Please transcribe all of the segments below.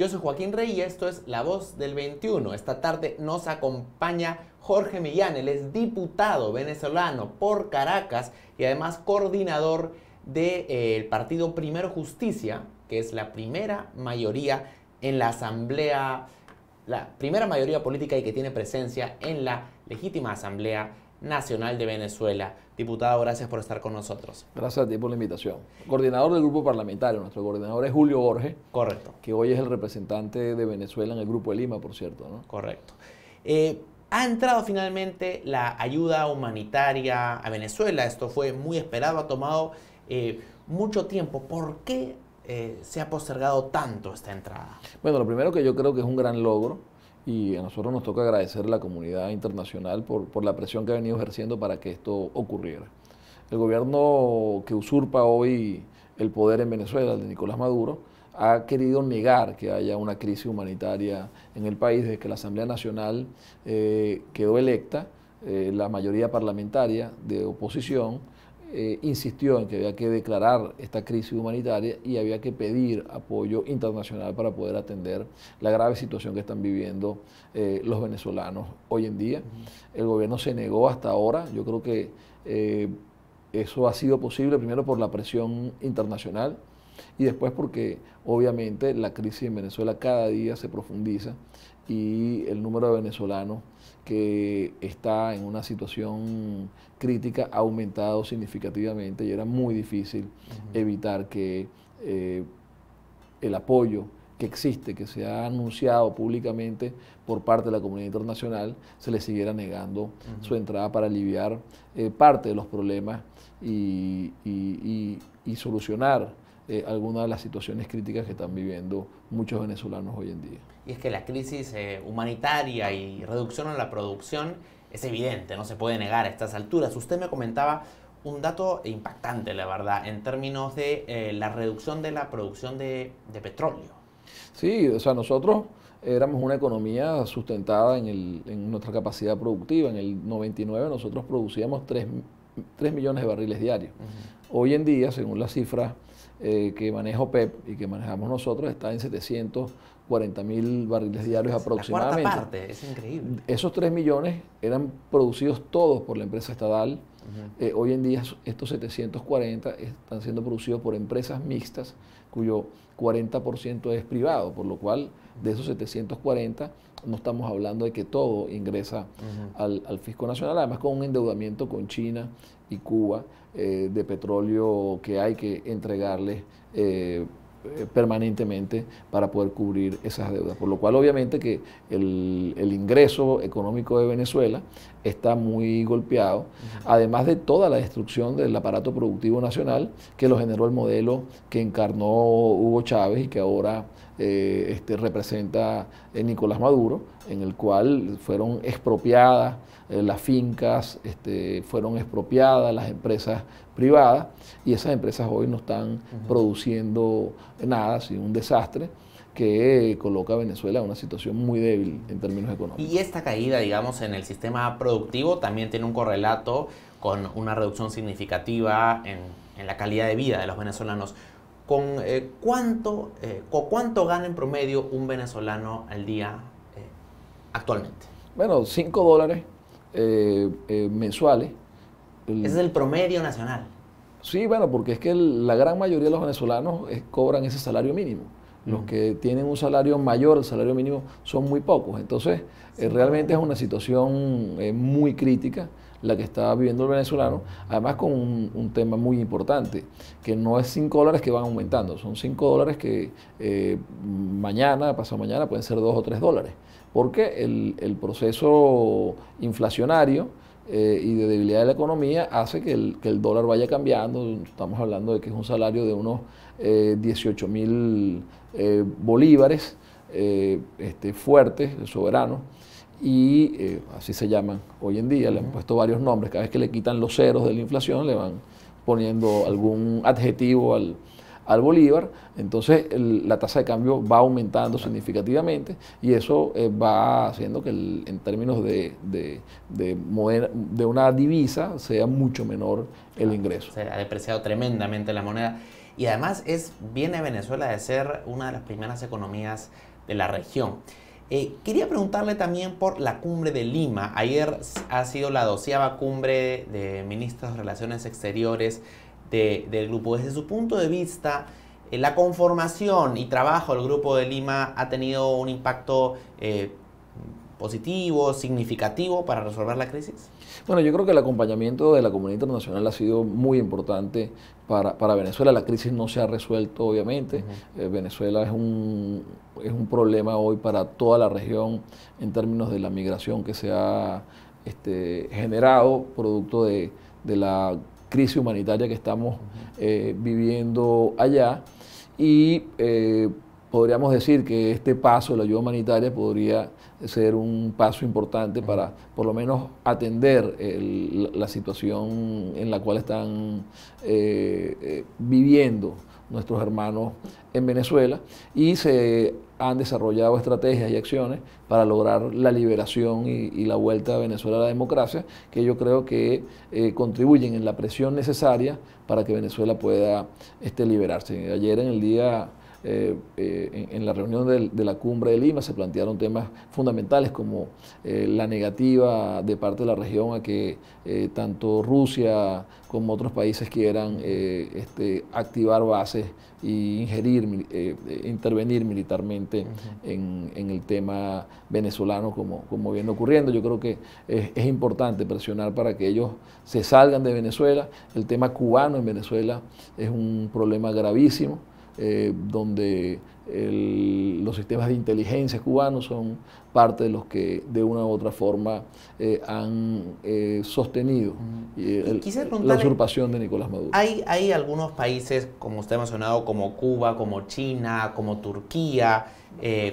Yo soy Joaquín Rey y esto es La Voz del 21. Esta tarde nos acompaña Jorge Millán, él es diputado venezolano por Caracas y además coordinador del eh, partido Primero Justicia, que es la primera mayoría en la Asamblea, la primera mayoría política y que tiene presencia en la legítima Asamblea Nacional de Venezuela. Diputado, gracias por estar con nosotros. Gracias a ti por la invitación. Coordinador del grupo parlamentario, nuestro coordinador es Julio Borges. Correcto. Que hoy es el representante de Venezuela en el Grupo de Lima, por cierto. ¿no? Correcto. Eh, ha entrado finalmente la ayuda humanitaria a Venezuela. Esto fue muy esperado, ha tomado eh, mucho tiempo. ¿Por qué eh, se ha postergado tanto esta entrada? Bueno, lo primero que yo creo que es un gran logro y a nosotros nos toca agradecer a la comunidad internacional por, la presión que ha venido ejerciendo para que esto ocurriera. El gobierno que usurpa hoy el poder en Venezuela, el de Nicolás Maduro, ha querido negar que haya una crisis humanitaria en el país desde que la Asamblea Nacional eh, quedó electa, eh, la mayoría parlamentaria de oposición eh, insistió en que había que declarar esta crisis humanitaria y había que pedir apoyo internacional para poder atender la grave situación que están viviendo eh, los venezolanos hoy en día. El gobierno se negó hasta ahora, yo creo que eh, eso ha sido posible primero por la presión internacional y después porque obviamente la crisis en Venezuela cada día se profundiza y el número de venezolanos que está en una situación crítica ha aumentado significativamente y era muy difícil evitar que eh, el apoyo que existe, que se ha anunciado públicamente por parte de la comunidad internacional, se le siguiera negando su entrada para aliviar eh, parte de los problemas y, solucionar alguna eh, algunas de las situaciones críticas que están viviendo muchos venezolanos hoy en día y es que la crisis eh, humanitaria y reducción en la producción es evidente, no se puede negar a estas alturas. Usted me comentaba un dato impactante, la verdad, en términos de eh, la reducción de la producción de, petróleo. Sí, o sea, nosotros éramos una economía sustentada en, nuestra capacidad productiva. En el 99 nosotros producíamos 3, millones de barriles diarios. Hoy en día, según las cifras eh, que maneja pep y que manejamos nosotros, está en 700 40 mil barriles diarios aproximadamente. es increíble. Esos 3 millones eran producidos todos por la empresa estatal. Eh, hoy en día estos 740 están siendo producidos por empresas mixtas cuyo 40% es privado, por lo cual de esos 740 no estamos hablando de que todo ingresa al, fisco nacional, además con un endeudamiento con China y Cuba eh, de petróleo que hay que entregarles. Eh, eh, permanentemente para poder cubrir esas deudas. Por lo cual obviamente que el, ingreso económico de Venezuela está muy golpeado, además de toda la destrucción del aparato productivo nacional que lo generó el modelo que encarnó Hugo Chávez y que ahora eh, este, representa eh, Nicolás Maduro, en el cual fueron expropiadas eh, las fincas este, fueron expropiadas, las empresas privadas, y esas empresas hoy no están produciendo nada, sino un desastre que eh, coloca a Venezuela en una situación muy débil en términos económicos. Y esta caída, digamos, en el sistema productivo también tiene un correlato con una reducción significativa en, la calidad de vida de los venezolanos. ¿Con eh, cuánto, cuánto gana en promedio un venezolano al día actualmente? Bueno, 5 dólares eh, eh, mensuales. Ese es el promedio nacional. Sí, bueno, porque es que la gran mayoría de los venezolanos eh, cobran ese salario mínimo. Los que tienen un salario mayor el salario mínimo son muy pocos. Entonces, realmente es una situación muy crítica la que está viviendo el venezolano, además con un, tema muy importante, que no es 5 dólares que van aumentando, son 5 dólares que mañana, pasado mañana, pueden ser 2 o 3 dólares porque el, proceso inflacionario eh, y de debilidad de la economía hace que el, dólar vaya cambiando. Estamos hablando de que es un salario de unos 18 eh, mil eh, bolívares este, fuertes, soberanos, y así se llaman hoy en día. Le han puesto varios nombres. Cada vez que le quitan los ceros de la inflación, le van poniendo algún adjetivo al, al bolívar, entonces la tasa de cambio va aumentando significativamente y eso eh, va haciendo que en términos de, de, una divisa sea mucho menor el ingreso. Se ha depreciado tremendamente la moneda y además es, viene Venezuela de ser una de las primeras economías de la región. Eh, quería preguntarle también por la cumbre de Lima. Ayer ha sido la doceava cumbre de ministros de Relaciones Exteriores del grupo. Desde su punto de vista, eh, la conformación y trabajo del Grupo de Lima ha tenido un impacto eh, positivo, significativo para resolver la crisis? Bueno, yo creo que el acompañamiento de la comunidad internacional ha sido muy importante para, Venezuela. La crisis no se ha resuelto, obviamente. Eh, Venezuela es un, problema hoy para toda la región en términos de la migración que se ha este, generado producto de, de la crisis humanitaria que estamos eh, viviendo allá. Y eh, podríamos decir que este paso, de la ayuda humanitaria, podría ser un paso importante para por lo menos atender la situación en la cual están eh, viviendo nuestros hermanos en Venezuela, y se han desarrollado estrategias y acciones para lograr la liberación y, la vuelta de Venezuela a la democracia, que yo creo que eh, contribuyen en la presión necesaria para que Venezuela pueda este, liberarse. Ayer en el día eh, eh, en, la reunión de, la cumbre de Lima se plantearon temas fundamentales como eh, la negativa de parte de la región a que tanto Rusia como otros países quieran este, activar bases e ingerir, intervenir militarmente en, el tema venezolano como, viene ocurriendo. Yo creo que es importante presionar para que ellos se salgan de Venezuela. El tema cubano en Venezuela es un problema gravísimo. Eh, donde los sistemas de inteligencia cubanos son parte de los que de una u otra forma eh, han eh, sostenido la usurpación de Nicolás Maduro. Hay, algunos países, como usted ha mencionado, como Cuba, como China, como Turquía,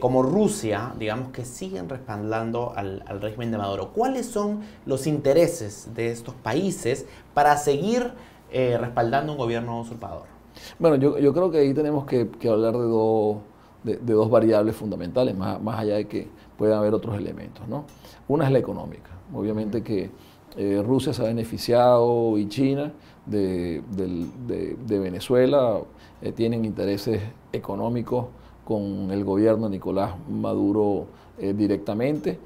como Rusia, digamos, que siguen respaldando al, al régimen de Maduro. ¿Cuáles son los intereses de estos países para seguir respaldando un gobierno usurpador? Bueno, yo, creo que ahí tenemos que, hablar de dos, variables fundamentales, más, allá de que puedan haber otros elementos. Una es la económica. Obviamente que eh, Rusia se ha beneficiado y China de, Venezuela eh, tienen intereses económicos con el gobierno Nicolás Maduro eh, directamente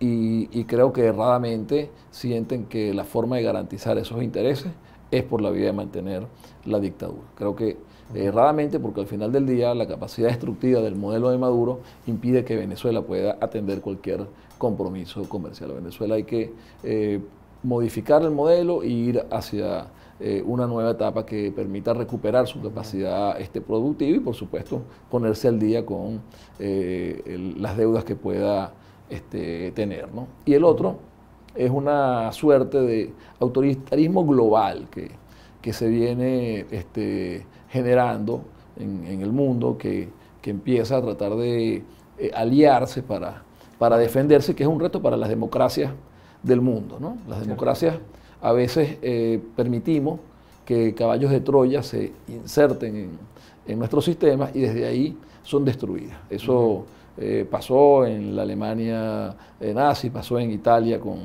y creo que erradamente sienten que la forma de garantizar esos intereses es por la vía de mantener la dictadura. Creo que erradamente, eh, porque al final del día la capacidad destructiva del modelo de Maduro impide que Venezuela pueda atender cualquier compromiso comercial. A Venezuela hay que eh, modificar el modelo e ir hacia eh, una nueva etapa que permita recuperar su capacidad este, productiva y, por supuesto, ponerse al día con las deudas que pueda este, tener. Y el otro es una suerte de autoritarismo global que, se viene este, generando en, en, el mundo, que, empieza a tratar de eh, aliarse para, para defenderse, que es un reto para las democracias del mundo. ¿no? Las democracias a veces eh, permitimos que caballos de Troya se inserten en, en nuestros sistemas y desde ahí son destruidas. Eso eh, pasó en la Alemania eh, nazi, pasó en Italia con,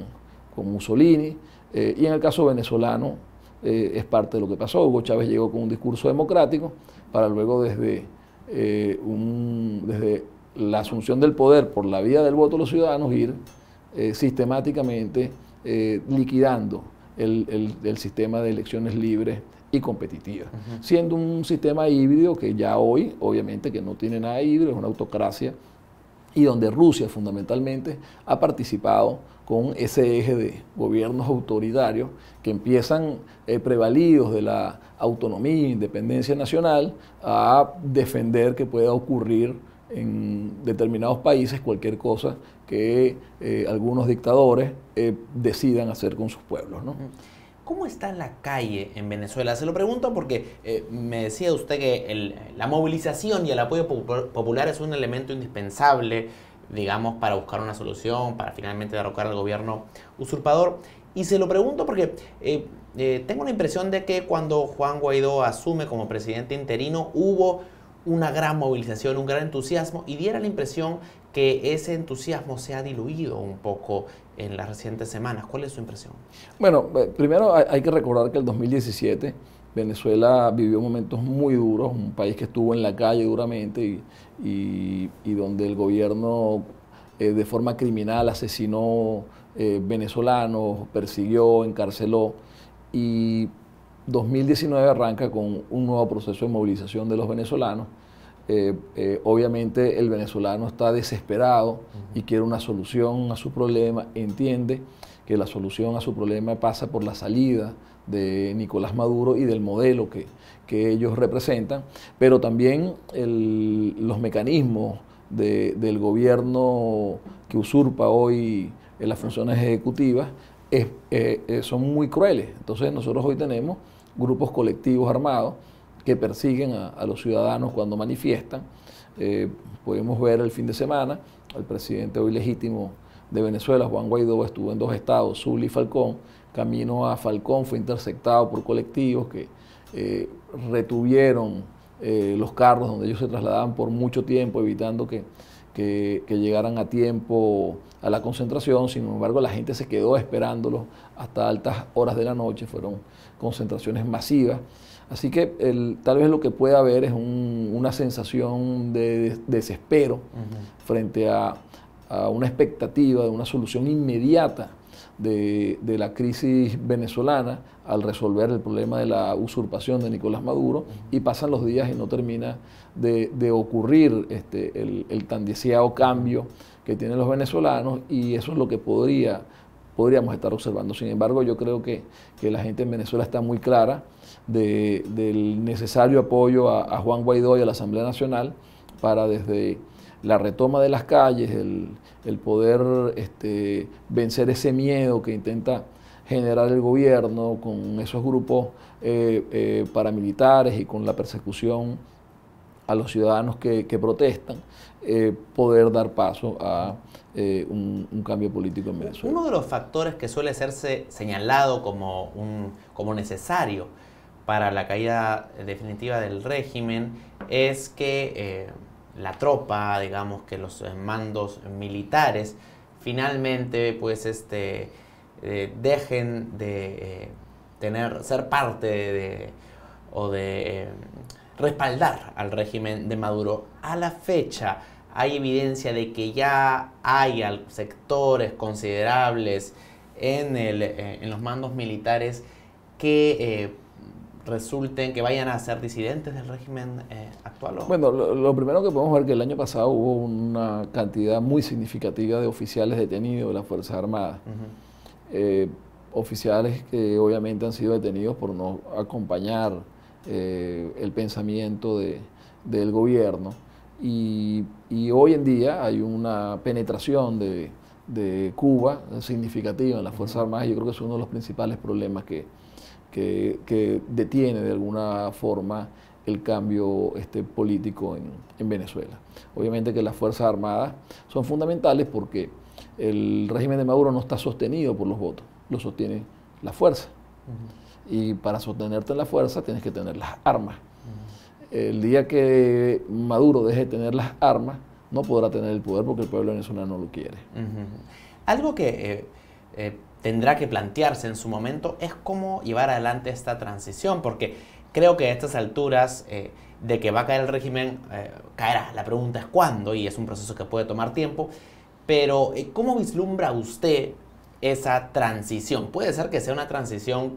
Mussolini, eh, y en el caso venezolano es parte de lo que pasó. Hugo Chávez llegó con un discurso democrático para luego desde, desde la asunción del poder por la vía del voto de los ciudadanos ir sistemáticamente liquidando el, sistema de elecciones libres y competitivas, siendo un sistema híbrido que ya hoy, obviamente que no tiene nada híbrido, es una autocracia y donde Rusia fundamentalmente ha participado con ese eje de gobiernos autoritarios que empiezan eh, prevalidos de la autonomía e independencia nacional a defender que pueda ocurrir en determinados países cualquier cosa que eh, algunos dictadores eh, decidan hacer con sus pueblos. ¿Cómo está la calle en Venezuela? Se lo pregunto porque eh, me decía usted que la movilización y el apoyo popular es un elemento indispensable, digamos, para buscar una solución, para finalmente derrocar al gobierno usurpador. Y se lo pregunto porque eh, eh, tengo la impresión de que cuando Juan Guaidó asume como presidente interino hubo una gran movilización, un gran entusiasmo y diera la impresión que ese entusiasmo se ha diluido un poco en las recientes semanas. ¿Cuál es su impresión? Bueno, eh, primero hay que recordar que el 2017 Venezuela vivió momentos muy duros, un país que estuvo en la calle duramente y, donde el gobierno eh, de forma criminal asesinó eh, venezolanos, persiguió, encarceló y 2019 arranca con un nuevo proceso de movilización de los venezolanos eh, eh, obviamente el venezolano está desesperado y quiere una solución a su problema, entiende que la solución a su problema pasa por la salida de Nicolás Maduro y del modelo que, ellos representan, pero también los mecanismos del gobierno que usurpa hoy eh, las funciones ejecutivas son muy crueles. Entonces nosotros hoy tenemos grupos colectivos armados que persiguen a, los ciudadanos cuando manifiestan. Eh, podemos ver el fin de semana el presidente hoy legítimo de Venezuela, Juan Guaidó, estuvo en dos estados, Zul y Falcón. Camino a Falcón fue interceptado por colectivos que eh, retuvieron eh, los carros donde ellos se trasladaban por mucho tiempo, evitando que, que, llegaran a tiempo a la concentración. Sin embargo, la gente se quedó esperándolos hasta altas horas de la noche. Fueron concentraciones masivas. Así que el, tal vez lo que pueda haber es una sensación de, desespero frente a, una expectativa de una solución inmediata de, la crisis venezolana al resolver el problema de la usurpación de Nicolás Maduro y pasan los días y no termina de, ocurrir este, el, el tan deseado cambio que tienen los venezolanos y eso es lo que podría podríamos estar observando. Sin embargo, yo creo que, la gente en Venezuela está muy clara del necesario apoyo a, Juan Guaidó y a la Asamblea Nacional para desde la retoma de las calles, el, poder este, vencer ese miedo que intenta generar el gobierno con esos grupos eh, eh, paramilitares y con la persecución a los ciudadanos que, protestan, eh, poder dar paso a eh, un, cambio político en Venezuela. Uno de los factores que suele serse señalado como, como necesario para la caída definitiva del régimen es que eh, la tropa, digamos que los mandos militares, finalmente pues este, dejen de tener, ser parte de, o de respaldar al régimen de Maduro. A la fecha hay evidencia de que ya hay sectores considerables eh, en, los mandos militares que eh, resulten que vayan a ser disidentes del régimen eh, actual? Bueno, lo, primero que podemos ver es que el año pasado hubo una cantidad muy significativa de oficiales detenidos de las Fuerzas Armadas. oficiales que obviamente han sido detenidos por no acompañar eh, el pensamiento del gobierno. Y, hoy en día hay una penetración de, Cuba significativa en las Fuerzas Armadas yo creo que es uno de los principales problemas que, detiene de alguna forma el cambio este, político en, Venezuela. Obviamente que las Fuerzas Armadas son fundamentales porque el régimen de Maduro no está sostenido por los votos, lo sostiene la fuerza. Y para sostenerte en la fuerza tienes que tener las armas. El día que Maduro deje de tener las armas, no podrá tener el poder porque el pueblo venezolano lo quiere. Algo que eh, eh, tendrá que plantearse en su momento es cómo llevar adelante esta transición, porque creo que a estas alturas eh, de que va a caer el régimen, caerá. La pregunta es cuándo, y es un proceso que puede tomar tiempo, pero ¿cómo vislumbra usted esa transición? Puede ser que sea una transición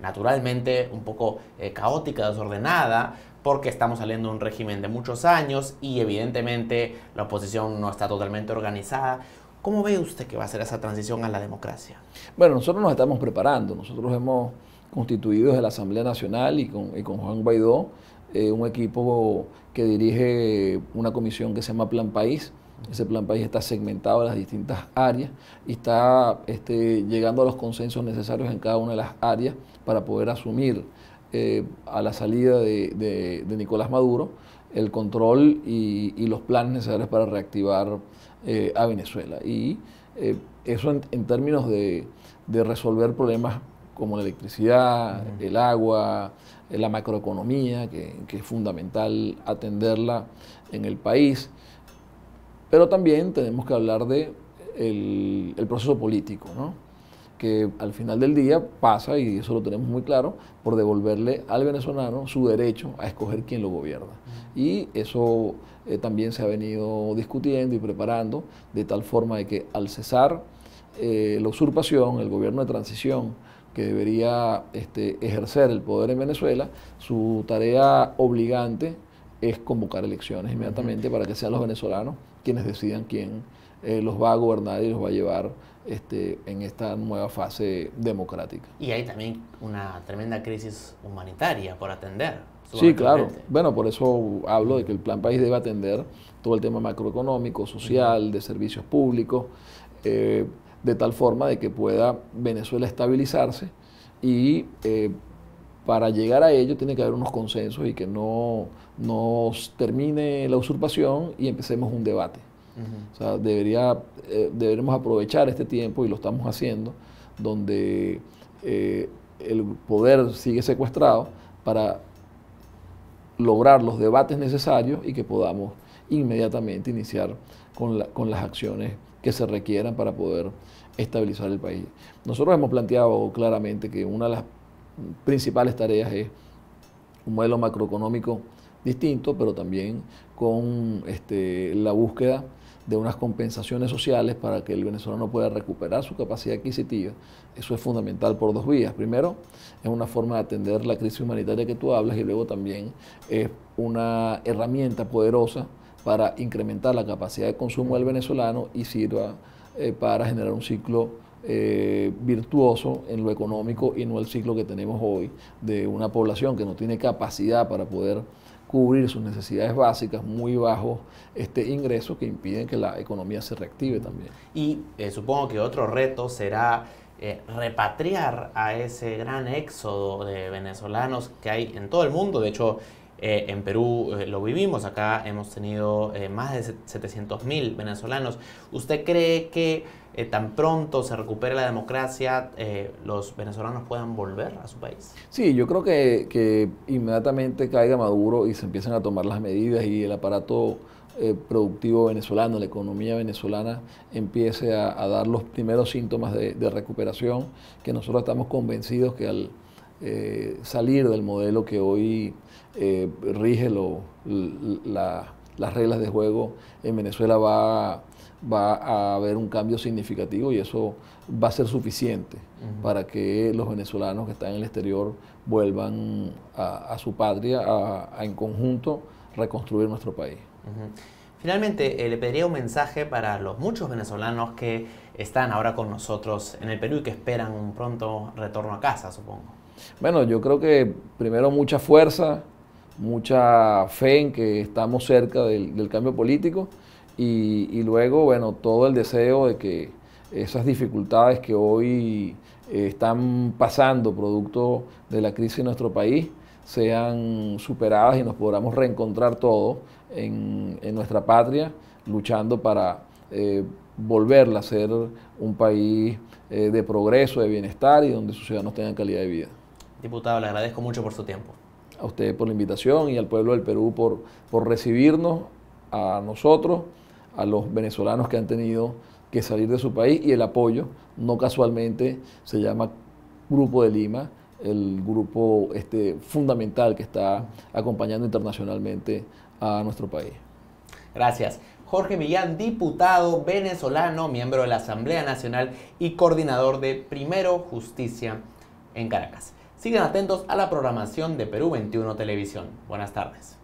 naturalmente un poco eh, caótica, desordenada, porque estamos saliendo de un régimen de muchos años y evidentemente la oposición no está totalmente organizada. ¿Cómo ve usted que va a ser esa transición a la democracia? Bueno, nosotros nos estamos preparando, nosotros hemos constituido desde la Asamblea Nacional y con, y con Juan Guaidó eh, un equipo que dirige una comisión que se llama Plan País. Ese plan país está segmentado en las distintas áreas y está este, llegando a los consensos necesarios en cada una de las áreas para poder asumir eh, a la salida de, Nicolás Maduro el control y, los planes necesarios para reactivar eh, a Venezuela. Y eso en, términos de, resolver problemas como la electricidad, el agua, la macroeconomía, que, es fundamental atenderla en el país. Pero también tenemos que hablar de el, proceso político, ¿no? que al final del día pasa, y eso lo tenemos muy claro, por devolverle al venezolano su derecho a escoger quién lo gobierna. Y eso eh, también se ha venido discutiendo y preparando de tal forma de que al cesar eh, la usurpación, el gobierno de transición, que debería este, ejercer el poder en Venezuela, su tarea obligante es convocar elecciones inmediatamente para que sean los venezolanos quienes decidan quién eh, los va a gobernar y los va a llevar este, en esta nueva fase democrática. Y hay también una tremenda crisis humanitaria por atender. Sí, claro. Bueno, por eso hablo de que el Plan País debe atender todo el tema macroeconómico, social, de servicios públicos. Eh, de tal forma de que pueda Venezuela estabilizarse y eh, para llegar a ello tiene que haber unos consensos y que no nos termine la usurpación y empecemos un debate. debería, eh, deberemos aprovechar este tiempo, y lo estamos haciendo, donde eh, el poder sigue secuestrado para lograr los debates necesarios y que podamos inmediatamente iniciar con, con las acciones que se requieran para poder estabilizar el país. Nosotros hemos planteado claramente que una de las principales tareas es un modelo macroeconómico distinto, pero también con este, la búsqueda de unas compensaciones sociales para que el venezolano pueda recuperar su capacidad adquisitiva. Eso es fundamental por dos vías. Primero, es una forma de atender la crisis humanitaria que tú hablas y luego también es una herramienta poderosa para incrementar la capacidad de consumo del venezolano y sirva eh, para generar un ciclo eh, virtuoso en lo económico y no el ciclo que tenemos hoy de una población que no tiene capacidad para poder cubrir sus necesidades básicas, muy bajos este ingreso que impide que la economía se reactive también. Y eh, supongo que otro reto será repatriar a ese gran éxodo de venezolanos que hay en todo el mundo. De hecho, eh, en Perú eh, lo vivimos, acá hemos tenido eh, más de 700 mil venezolanos. ¿Usted cree que tan pronto se recupere la democracia, los venezolanos puedan volver a su país? Sí, yo creo que, inmediatamente caiga Maduro y se empiecen a tomar las medidas y el aparato productivo venezolano, la economía venezolana empiece a, dar los primeros síntomas de recuperación, que nosotros estamos convencidos que al eh, salir del modelo que hoy eh, rige las reglas de juego en Venezuela va, va, a haber un cambio significativo y eso va a ser suficiente para que los venezolanos que están en el exterior vuelvan a, su patria a, en conjunto reconstruir nuestro país. Finalmente, eh, le pediría un mensaje para los muchos venezolanos que están ahora con nosotros en el Perú y que esperan un pronto retorno a casa, supongo. Bueno, yo creo que primero mucha fuerza, mucha fe en que estamos cerca del, cambio político y, luego, bueno, todo el deseo de que esas dificultades que hoy eh, están pasando producto de la crisis en nuestro país sean superadas y nos podamos reencontrar todos en, nuestra patria, luchando para eh, volverla a ser un país eh, de progreso, de bienestar y donde sus ciudadanos tengan calidad de vida. Diputado, le agradezco mucho por su tiempo. A usted por la invitación y al pueblo del Perú por, por recibirnos, a nosotros, a los venezolanos que han tenido que salir de su país y el apoyo, no casualmente se llama Grupo de Lima, el grupo este, fundamental que está acompañando internacionalmente a nuestro país. Gracias. Jorge Millán, diputado venezolano, miembro de la Asamblea Nacional y coordinador de Primero Justicia en Caracas. Sigan atentos a la programación de Perú 21 Televisión. Buenas tardes.